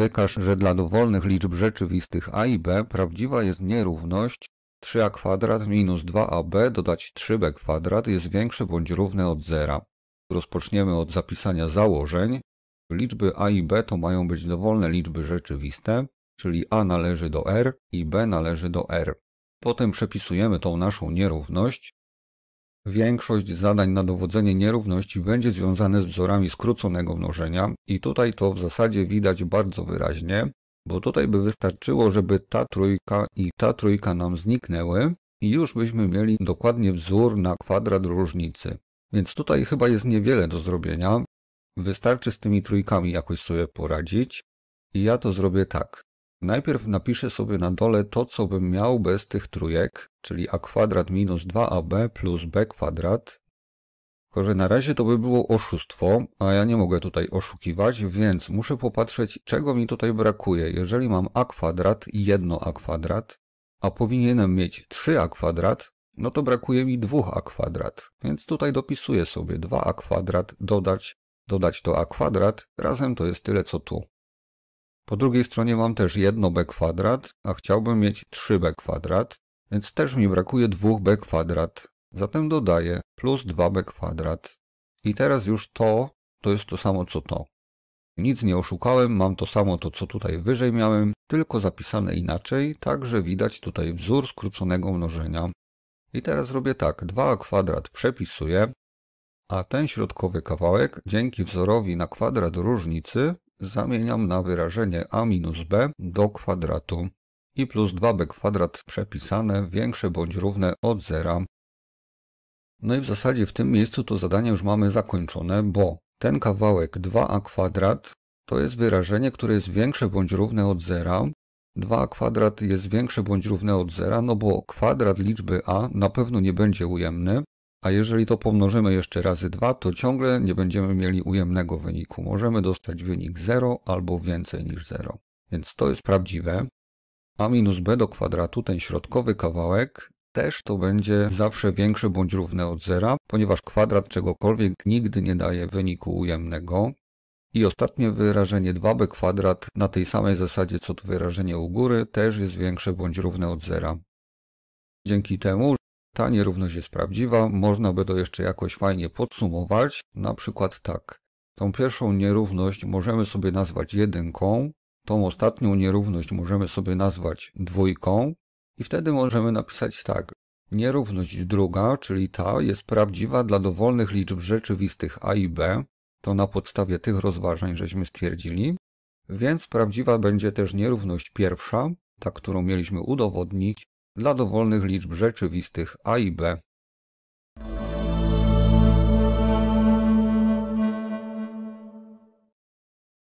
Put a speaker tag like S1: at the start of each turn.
S1: wykaż, że dla dowolnych liczb rzeczywistych a i b prawdziwa jest nierówność 3a kwadrat minus 2ab dodać 3b kwadrat jest większe bądź równe od zera. Rozpoczniemy od zapisania założeń. Liczby a i b to mają być dowolne liczby rzeczywiste, czyli a należy do r i b należy do r. Potem przepisujemy tą naszą nierówność Większość zadań na dowodzenie nierówności będzie związane z wzorami skróconego mnożenia i tutaj to w zasadzie widać bardzo wyraźnie, bo tutaj by wystarczyło, żeby ta trójka i ta trójka nam zniknęły i już byśmy mieli dokładnie wzór na kwadrat różnicy. Więc tutaj chyba jest niewiele do zrobienia. Wystarczy z tymi trójkami jakoś sobie poradzić i ja to zrobię tak. Najpierw napiszę sobie na dole to, co bym miał bez tych trójek, czyli a kwadrat minus 2ab plus b kwadrat. Tylko, że na razie to by było oszustwo, a ja nie mogę tutaj oszukiwać, więc muszę popatrzeć, czego mi tutaj brakuje. Jeżeli mam a kwadrat i jedno a kwadrat, a powinienem mieć 3a kwadrat, no to brakuje mi 2a kwadrat. Więc tutaj dopisuję sobie 2a kwadrat, dodać, dodać to a kwadrat, razem to jest tyle co tu. Po drugiej stronie mam też jedno b kwadrat, a chciałbym mieć 3b kwadrat, więc też mi brakuje 2b kwadrat. Zatem dodaję plus 2b kwadrat. I teraz już to, to jest to samo co to. Nic nie oszukałem, mam to samo to co tutaj wyżej miałem, tylko zapisane inaczej, także widać tutaj wzór skróconego mnożenia. I teraz robię tak, 2 kwadrat przepisuję, a ten środkowy kawałek dzięki wzorowi na kwadrat różnicy zamieniam na wyrażenie a minus b do kwadratu i plus 2b kwadrat przepisane większe bądź równe od zera. No i w zasadzie w tym miejscu to zadanie już mamy zakończone, bo ten kawałek 2a kwadrat to jest wyrażenie, które jest większe bądź równe od zera. 2a kwadrat jest większe bądź równe od zera, no bo kwadrat liczby a na pewno nie będzie ujemny, a jeżeli to pomnożymy jeszcze razy 2, to ciągle nie będziemy mieli ujemnego wyniku. Możemy dostać wynik 0 albo więcej niż 0. Więc to jest prawdziwe. A minus b do kwadratu, ten środkowy kawałek, też to będzie zawsze większe bądź równe od zera, ponieważ kwadrat czegokolwiek nigdy nie daje wyniku ujemnego. I ostatnie wyrażenie 2b kwadrat na tej samej zasadzie co to wyrażenie u góry też jest większe bądź równe od zera. Dzięki temu, ta nierówność jest prawdziwa, można by to jeszcze jakoś fajnie podsumować, na przykład tak. Tą pierwszą nierówność możemy sobie nazwać jedynką, tą ostatnią nierówność możemy sobie nazwać dwójką i wtedy możemy napisać tak. Nierówność druga, czyli ta, jest prawdziwa dla dowolnych liczb rzeczywistych a i b, to na podstawie tych rozważań żeśmy stwierdzili, więc prawdziwa będzie też nierówność pierwsza, ta, którą mieliśmy udowodnić, dla dowolnych liczb rzeczywistych a i b